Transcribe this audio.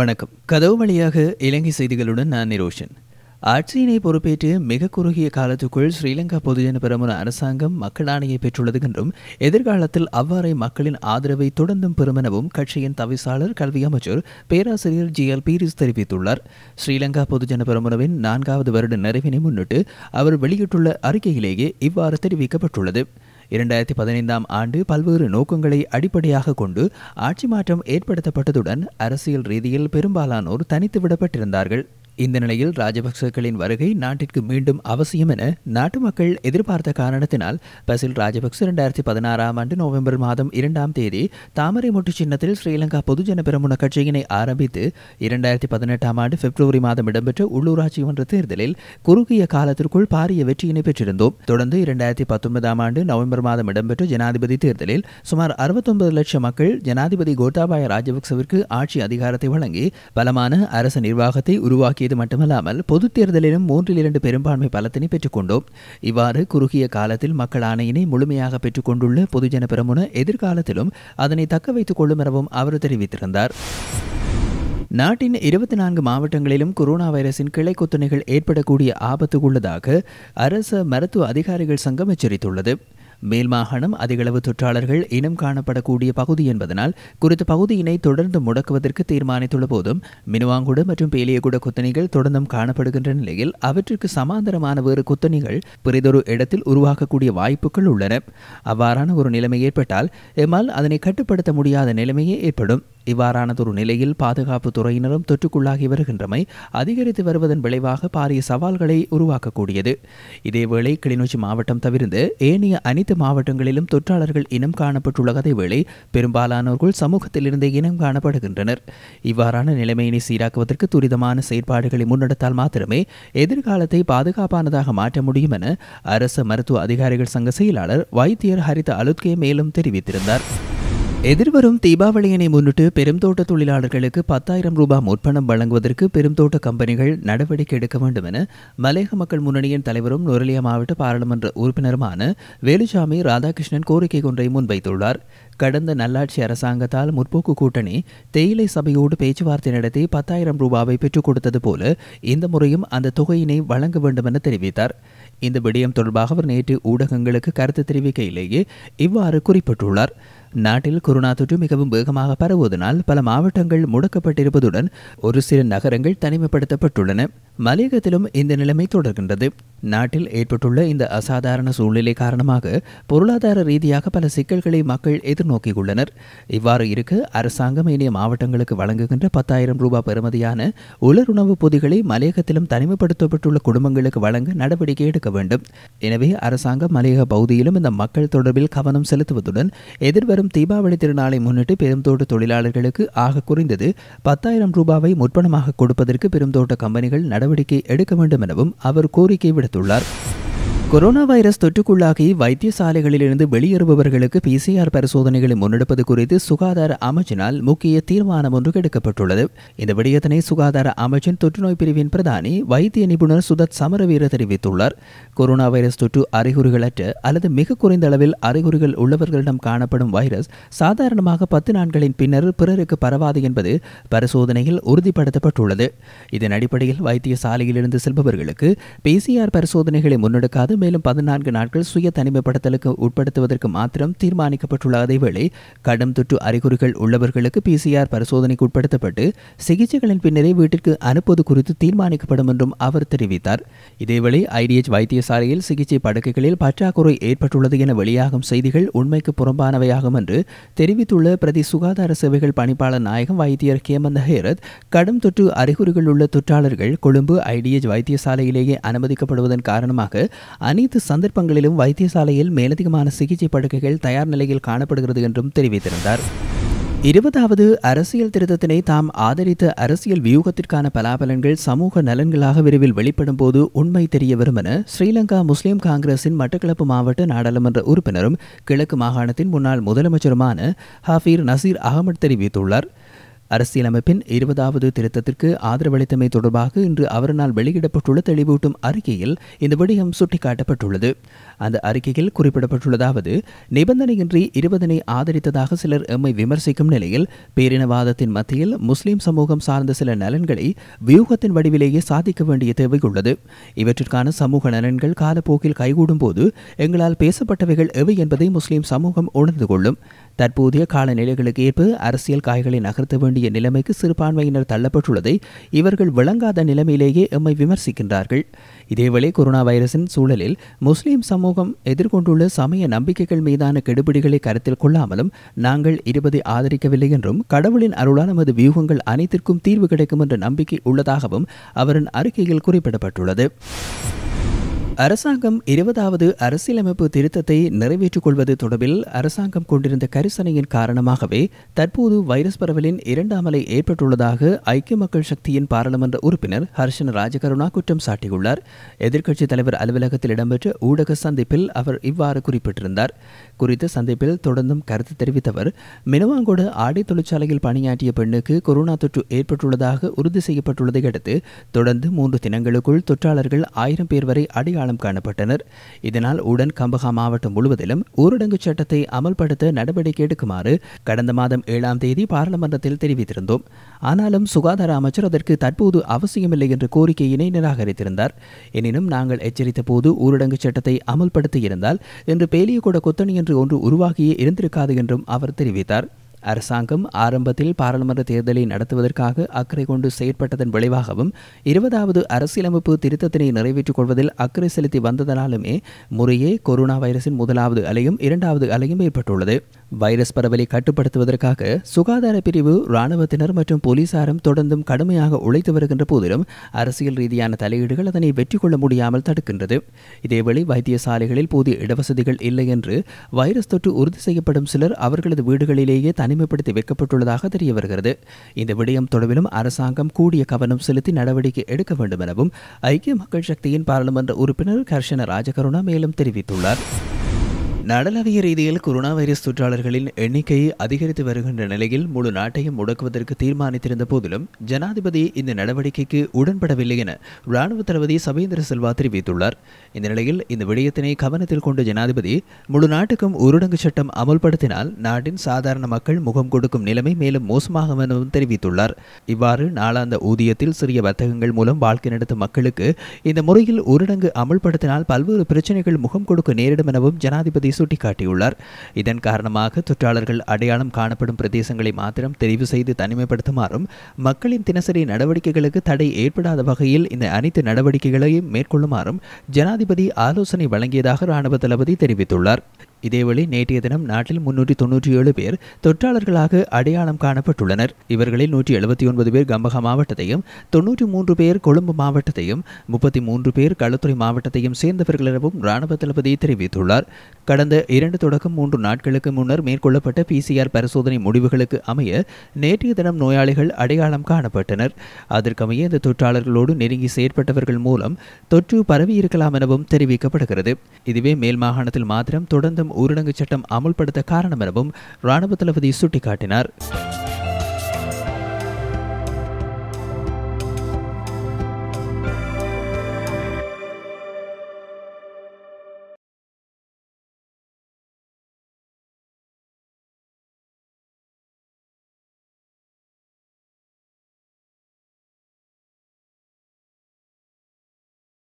வணக்கம் கதவு வழியாக இலங்கை செய்திகளுடன் நான் நிரோஷன் ஆட்சியினை பொறுப்பேற்று மிக குறுகிய காலத்துக்குள் ஸ்ரீலங்கா பொதுஜன பெருமன அரசாங்கம் ஆணையை பெற்றுள்ளது என்றும் எதிர்காலத்தில் அவ்வாறே மக்களின் ஆதரவை தொடர்ந்தும் பெறும் எனவும் கட்சியின் தவிசாளர் கல்வி அமைச்சர் பேராசிரியர் ஜி எல் பீரிஸ் தெரிவித்துள்ளார் ஸ்ரீலங்கா பொதுஜன பெருமனவின் நான்காவது வருட நிறைவினை முன்னிட்டு அவர் வெளியிட்டுள்ள அறிக்கையிலேயே இவ்வாறு தெரிவிக்கப்பட்டுள்ளது இரண்டாயிரத்தி பதினைந்தாம் ஆண்டு பல்வேறு நோக்கங்களை அடிப்படையாக கொண்டு ஆட்சி மாற்றம் ஏற்படுத்தப்பட்டதுடன் அரசியல் ரீதியில் பெரும்பாலானோர் தனித்து விடப்பட்டிருந்தார்கள் இந்த நிலையில் ராஜபக்சேக்களின் வருகை நாட்டிற்கு மீண்டும் அவசியம் என நாட்டு மக்கள் எதிர்பார்த்த காரணத்தினால் பசில் ராஜபக்சே இரண்டாயிரத்தி பதினாறாம் ஆண்டு நவம்பர் மாதம் இரண்டாம் தேதி தாமரை முட்டு சின்னத்தில் ஸ்ரீலங்கா பொதுஜன பெருமுன கட்சியினை ஆரம்பித்து இரண்டாயிரத்தி பதினெட்டாம் ஆண்டு பிப்ரவரி மாதம் இடம்பெற்ற உள்ளூராட்சி மன்ற தேர்தலில் குறுகிய காலத்திற்குள் பாரிய வெற்றியினை பெற்றிருந்தோம் தொடர்ந்து இரண்டாயிரத்தி பத்தொன்பதாம் ஆண்டு நவம்பர் மாதம் இடம்பெற்ற ஜனாதிபதி தேர்தலில் சுமார் அறுபத்தொன்பது லட்சம் மக்கள் ஜனாதிபதி கோட்டாபாய ராஜபக்சவிற்கு ஆட்சி அதிகாரத்தை வழங்கி பலமான அரசு நிர்வாகத்தை உருவாக்கியது இது மட்டுமல்லாமல் பொதுத் தேர்தலிலும் மூன்றில் இரண்டு பெரும்பான்மை பலத்தினை கொண்டோம் இவ்வாறு குறுகிய காலத்தில் மக்கள் ஆணையினை முழுமையாக கொண்டுள்ள பொதுஜன பெருமுன எதிர்காலத்திலும் அதனை தக்க வைத்துக் கொள்ளும் எனவும் அவர் தெரிவித்திருந்தார் நாட்டின் இருபத்தி நான்கு மாவட்டங்களிலும் கொரோனா வைரஸின் கிளை கொத்தனைகள் ஏற்படக்கூடிய ஆபத்து உள்ளதாக அரசு மருத்துவ அதிகாரிகள் சங்கம் எச்சரித்துள்ளது மேல் மாகாணம் அதிகளவு தொற்றாளர்கள் இனம் காணப்படக்கூடிய பகுதி என்பதனால் குறித்த பகுதியினை தொடர்ந்து முடக்குவதற்கு தீர்மானித்துள்ள போதும் மினுவாங்குடு மற்றும் பேலியகுட குத்தணிகள் தொடர்ந்தும் காணப்படுகின்ற நிலையில் அவற்றிற்கு சமாந்தரமான வேறு குத்தணிகள் பிறிதொரு இடத்தில் உருவாக்கக்கூடிய வாய்ப்புகள் உள்ளன அவ்வாறான ஒரு நிலைமை ஏற்பட்டால் எம்மால் அதனை கட்டுப்படுத்த முடியாத நிலைமையே ஏற்படும் இவ்வாறானதொரு நிலையில் பாதுகாப்பு துறையினரும் தொற்றுக்குள்ளாகி வருகின்றமை அதிகரித்து வருவதன் விளைவாக பாரிய சவால்களை உருவாக்கக்கூடியது இதேவேளை கிளிநொச்சி மாவட்டம் தவிர்ந்து ஏனைய அனைத்து மாவட்டங்களிலும் தொற்றாளர்கள் இனம் காணப்பட்டுள்ள வேளை பெரும்பாலானோர்கள் சமூகத்திலிருந்தே இனம் காணப்படுகின்றனர் இவ்வாறான நிலைமையினை சீராக்குவதற்கு துரிதமான செயற்பாடுகளை முன்னெடுத்தால் மாத்திரமே எதிர்காலத்தை பாதுகாப்பானதாக மாற்ற முடியும் என அரசு மருத்துவ அதிகாரிகள் சங்க செயலாளர் வைத்தியர் ஹரித அலுத்கே மேலும் தெரிவித்திருந்தார் எதிர்வரும் தீபாவளியினை முன்னிட்டு பெருந்தோட்ட தொழிலாளர்களுக்கு பத்தாயிரம் ரூபாய் முற்பணம் வழங்குவதற்கு பெருந்தோட்ட கம்பெனிகள் நடவடிக்கை எடுக்க வேண்டும் என மலையக மக்கள் முன்னணியின் தலைவரும் நுரலியா மாவட்ட பாராளுமன்ற உறுப்பினருமான வேலுசாமி ராதாகிருஷ்ணன் கோரிக்கை ஒன்றை முன்வைத்துள்ளார் கடந்த நல்லாட்சி அரசாங்கத்தால் முற்போக்கு கூட்டணி தேயிலை சபையோடு பேச்சுவார்த்தை நடத்தி பத்தாயிரம் ரூபாவை பெற்றுக் கொடுத்தது போல இந்த முறையும் அந்த தொகையினை வழங்க வேண்டும் என தெரிவித்தார் இந்த விடயம் தொடர்பாக அவர் நேற்று ஊடகங்களுக்கு கருத்து தெரிவிக்கையிலேயே இவ்வாறு குறிப்பிட்டுள்ளார் நாட்டில் கொரோனா தொற்று மிகவும் வேகமாக பரவுவதனால் பல மாவட்டங்கள் முடக்கப்பட்டிருப்பதுடன் ஒரு சில நகரங்கள் தனிமைப்படுத்தப்பட்டுள்ளன மலையகத்திலும் இந்த நிலைமை தொடர்கின்றது நாட்டில் ஏற்பட்டுள்ள இந்த அசாதாரண சூழ்நிலை காரணமாக பொருளாதார ரீதியாக பல சிக்கல்களை மக்கள் எதிர்நோக்கியுள்ளனர் இவ்வாறு இருக்க அரசாங்கம் இனிய மாவட்டங்களுக்கு வழங்குகின்ற பத்தாயிரம் ரூபாய் பெறுமதியான உலருணவு பொதிகளை மலையகத்திலும் தனிமைப்படுத்தப்பட்டுள்ள குடும்பங்களுக்கு வழங்க நடவடிக்கை எடுக்க வேண்டும் எனவே அரசாங்கம் மலையக பகுதியிலும் இந்த மக்கள் தொடர்பில் கவனம் செலுத்துவதுடன் எதிர்வரும் வரும் தீபாவளி திருநாளை முன்னிட்டு பெருந்தோட்ட தொழிலாளர்களுக்கு ஆக குறைந்தது பத்தாயிரம் ரூபாவை முற்பணமாக கொடுப்பதற்கு பெருந்தோட்ட கம்பெனிகள் நடவடிக்கை எடுக்க வேண்டும் எனவும் அவர் கோரிக்கை விடுத்துள்ளார் கொரோனா வைரஸ் தொற்றுக்குள்ளாகி வைத்தியசாலைகளிலிருந்து வெளியேறுபவர்களுக்கு பிசிஆர் பரிசோதனைகளை முன்னெடுப்பது குறித்து சுகாதார அமைச்சினால் முக்கிய தீர்மானம் ஒன்று எடுக்கப்பட்டுள்ளது இந்த விடயத்தினை சுகாதார அமைச்சின் தொற்றுநோய் பிரிவின் பிரதானி வைத்திய நிபுணர் சுதத் சமரவீர தெரிவித்துள்ளார் கொரோனா வைரஸ் தொற்று அறிகுறிகளற்ற அல்லது மிக குறைந்த அளவில் அறிகுறிகள் உள்ளவர்களிடம் காணப்படும் வைரஸ் சாதாரணமாக பத்து நாட்களின் பின்னர் பிறருக்கு பரவாது என்பது பரிசோதனையில் உறுதிப்படுத்தப்பட்டுள்ளது இதன் அடிப்படையில் வைத்தியசாலையிலிருந்து செல்பவர்களுக்கு பிசிஆர் பரிசோதனைகளை முன்னெடுக்காது மேலும் பதினான்கு நாட்கள் சுய தனிமைப்படுத்தலுக்கு உட்படுத்துவதற்கு மாத்திரம் தீர்மானிக்கப்பட்டுள்ள அதேவேளை கடும் தொற்று அறிகுறிகள் உள்ளவர்களுக்கு பிசிஆர் பரிசோதனைக்கு உட்படுத்தப்பட்டு சிகிச்சைகளின் பின்னரே வீட்டிற்கு அனுப்புவது குறித்து தீர்மானிக்கப்படும் என்றும் அவர் தெரிவித்தார் இதேவேளை ஐடிஎச் வைத்தியசாலையில் சிகிச்சை படுக்கைகளில் பற்றாக்குறை ஏற்பட்டுள்ளது என வெளியாகும் செய்திகள் உண்மைக்கு புறம்பானவையாகும் என்று தெரிவித்துள்ள பிரதி சுகாதார சேவைகள் பணிப்பாளர் நாயகம் வைத்தியர் கேமந்த ஹேரத் கடும் தொற்று அறிகுறிகள் உள்ள தொற்றாளர்கள் கொழும்பு ஐடிஎச் வைத்தியசாலையிலேயே அனுமதிக்கப்படுவதன் காரணமாக அனைத்து சந்தர்ப்பங்களிலும் வைத்தியசாலையில் மேலதிகமான சிகிச்சை படுக்கைகள் தயார் நிலையில் காணப்படுகிறது என்றும் தெரிவித்திருந்தார் இருபதாவது அரசியல் திருத்தத்தினை தாம் ஆதரித்த அரசியல் வியூகத்திற்கான பலாபலன்கள் சமூக நலன்களாக விரைவில் வெளிப்படும் போது உண்மை தெரிய வரும் என ஸ்ரீலங்கா முஸ்லிம் காங்கிரசின் மட்டக்களப்பு மாவட்ட நாடாளுமன்ற உறுப்பினரும் கிழக்கு மாகாணத்தின் முன்னாள் முதலமைச்சருமான ஹாஃபீர் நசீர் அகமது தெரிவித்துள்ளார் அரசியலமைப்பின் இருபதாவது திருத்தத்திற்கு ஆதரவளித்தமை தொடர்பாக இன்று அவரினால் வெளியிடப்பட்டுள்ள தெளிவூட்டும் அறிக்கையில் இந்த விடயம் சுட்டிக்காட்டப்பட்டுள்ளது அந்த அறிக்கையில் குறிப்பிடப்பட்டுள்ளதாவது நிபந்தனையின்றி இருபதனை ஆதரித்ததாக சிலர் எம்மை விமர்சிக்கும் நிலையில் பேரினவாதத்தின் மத்தியில் முஸ்லிம் சமூகம் சார்ந்த சில நலன்களை வியூகத்தின் வடிவிலேயே சாதிக்க வேண்டிய தேவை உள்ளது இவற்றிற்கான சமூக நலன்கள் காலப்போக்கில் கைகூடும் போது எங்களால் பேசப்பட்டவைகள் எவை என்பதை முஸ்லிம் சமூகம் உணர்ந்து கொள்ளும் தற்போதைய காலநிலைகளுக்கு ஏற்ப அரசியல் காய்களை நகர்த்த வேண்டிய வேண்டிய நிலைமைக்கு சிறுபான்மையினர் தள்ளப்பட்டுள்ளதை இவர்கள் விளங்காத நிலைமையிலேயே எம்மை விமர்சிக்கின்றார்கள் இதேவேளை கொரோனா வைரஸின் சூழலில் முஸ்லீம் சமூகம் எதிர்கொண்டுள்ள சமய நம்பிக்கைகள் மீதான கெடுபிடிகளை கருத்தில் கொள்ளாமலும் நாங்கள் இருபதை ஆதரிக்கவில்லை என்றும் கடவுளின் அருளால் நமது வியூகங்கள் அனைத்திற்கும் தீர்வு கிடைக்கும் என்ற நம்பிக்கை உள்ளதாகவும் அவரின் அறிக்கையில் குறிப்பிடப்பட்டுள்ளது அரசாங்கம் இருபதாவது அரசியலமைப்பு திருத்தத்தை நிறைவேற்றிக் கொள்வது தொடர்பில் அரசாங்கம் கொண்டிருந்த கரிசனையின் காரணமாகவே தற்போது வைரஸ் பரவலின் இரண்டாம் அலை ஏற்பட்டுள்ளதாக ஐக்கிய மக்கள் சக்தியின் பாராளுமன்ற உறுப்பினர் ஹர்ஷன் ராஜகருணா குற்றம் சாட்டியுள்ளார் எதிர்க்கட்சித் தலைவர் அலுவலகத்தில் இடம்பெற்ற ஊடக சந்திப்பில் அவர் இவ்வாறு குறிப்பிட்டிருந்தார் குறித்த சந்திப்பில் தொடர்ந்தும் கருத்து தெரிவித்தவர் மினவாங்கோடு ஆடை தொழிற்சாலையில் பணியாற்றிய பெண்ணுக்கு கொரோனா தொற்று ஏற்பட்டுள்ளதாக உறுதி செய்யப்பட்டுள்ளதை அடுத்து தொடர்ந்து மூன்று தினங்களுக்குள் தொற்றாளர்கள் ஆயிரம் பேர் வரை அடையாளம் அடையாளம் காணப்பட்டனர் இதனால் உடன் கம்பகா மாவட்டம் முழுவதிலும் ஊரடங்கு சட்டத்தை அமல்படுத்த நடவடிக்கை எடுக்குமாறு கடந்த மாதம் ஏழாம் தேதி பாராளுமன்றத்தில் தெரிவித்திருந்தோம் ஆனாலும் சுகாதார அமைச்சர் அதற்கு தற்போது அவசியமில்லை என்ற கோரிக்கையினை நிராகரித்திருந்தார் எனினும் நாங்கள் எச்சரித்த போது ஊரடங்கு சட்டத்தை அமல்படுத்தியிருந்தால் இன்று பேலியகூட கொத்தணி என்று ஒன்று உருவாகியே இருந்திருக்காது என்றும் அவர் தெரிவித்தார் அரசாங்கம் ஆரம்பத்தில் பாராளுமன்ற தேர்தலை நடத்துவதற்காக அக்கறை கொண்டு செயற்பட்டதன் விளைவாகவும் இருபதாவது அரசியலமைப்பு திருத்தத்தினை நிறைவேற்றிக் கொள்வதில் அக்கறை செலுத்தி வந்ததனாலுமே முறையே கொரோனா வைரஸின் முதலாவது அலையும் இரண்டாவது அலையும் ஏற்பட்டுள்ளது வைரஸ் பரவலை கட்டுப்படுத்துவதற்காக சுகாதார பிரிவு இராணுவத்தினர் மற்றும் போலீசாரும் தொடர்ந்தும் கடுமையாக உழைத்து வருகின்ற போதிலும் அரசியல் ரீதியான தலையீடுகள் அதனை வெற்றி கொள்ள முடியாமல் தடுக்கின்றது இதேவேளை வைத்தியசாலைகளில் போதிய இடவசதிகள் இல்லை என்று வைரஸ் தொற்று உறுதி செய்யப்படும் சிலர் அவர்களது வீடுகளிலேயே தனி தனிமைப்படுத்தி வைக்கப்பட்டுள்ளதாக தெரிய வருகிறது இந்த விடயம் தொடர்பிலும் அரசாங்கம் கூடிய கவனம் செலுத்தி நடவடிக்கை எடுக்க வேண்டும் எனவும் ஐக்கிய மக்கள் சக்தியின் பாராளுமன்ற உறுப்பினர் கர்ஷன ராஜகருணா மேலும் தெரிவித்துள்ளார் நடலவிய ரீதியில் கொரோனா வைரஸ் தொற்றாளர்களின் எண்ணிக்கை அதிகரித்து வருகின்ற நிலையில் முழு நாட்டையும் முடக்குவதற்கு தீர்மானித்திருந்த போதிலும் ஜனாதிபதி இந்த நடவடிக்கைக்கு உடன்படவில்லை என ராணுவ தளபதி சபேந்திர செல்வா தெரிவித்துள்ளார் இந்த நிலையில் இந்த விடயத்தினை கவனத்தில் கொண்ட ஜனாதிபதி முழு நாட்டுக்கும் ஊரடங்கு சட்டம் அமல்படுத்தினால் நாட்டின் சாதாரண மக்கள் முகம் கொடுக்கும் நிலைமை மேலும் மோசமாகும் எனவும் தெரிவித்துள்ளார் இவ்வாறு நாளாந்த ஊதியத்தில் சிறிய வர்த்தகங்கள் மூலம் வாழ்க்கை நடத்தும் மக்களுக்கு இந்த முறையில் ஊரடங்கு அமல்படுத்தினால் பல்வேறு பிரச்சனைகள் முகம் கொடுக்க நேரிடும் எனவும் ஜனாதிபதி சுட்டிக்காட்டியுள்ளார் இதன் காரணமாக தொற்றாளர்கள் அடையாளம் காணப்படும் பிரதேசங்களை மாத்திரம் தெரிவு செய்து தனிமைப்படுத்துமாறும் மக்களின் தினசரி நடவடிக்கைகளுக்கு தடை ஏற்படாத வகையில் இந்த அனைத்து நடவடிக்கைகளையும் மேற்கொள்ளுமாறும் ஜனாதிபதி ஆலோசனை வழங்கியதாக ராணுவ தளபதி தெரிவித்துள்ளார் இதேவழி நேற்றைய தினம் நாட்டில் முன்னூற்றி தொன்னூற்றி ஏழு பேர் தொற்றாளர்களாக அடையாளம் காணப்பட்டுள்ளனர் இவர்களில் நூற்றி எழுபத்தி ஒன்பது பேர் கம்பக மாவட்டத்தையும் தொன்னூற்றி மூன்று பேர் கொழும்பு மாவட்டத்தையும் முப்பத்தி மூன்று பேர் களத்துறை மாவட்டத்தையும் சேர்ந்தவர்கள் எனவும் ராணுவ தளபதி தெரிவித்துள்ளார் கடந்த இரண்டு தொடக்கம் மூன்று நாட்களுக்கு முன்னர் மேற்கொள்ளப்பட்ட பிசிஆர் பரிசோதனை முடிவுகளுக்கு அமைய நேற்றைய தினம் நோயாளிகள் அடையாளம் காணப்பட்டனர் அதற்கமைய இந்த தொற்றாளர்களோடு நெருங்கி செயற்பட்டவர்கள் மூலம் தொற்று பரவியிருக்கலாம் எனவும் தெரிவிக்கப்படுகிறது இதுவே மேல் மாகாணத்தில் மாத்திரம் தொடர்ந்தும் ஊரடங்கு சட்டம் அமுல்படுத்த காரணம் எனவும் ராணுவ தளபதி சுட்டிக்காட்டினார்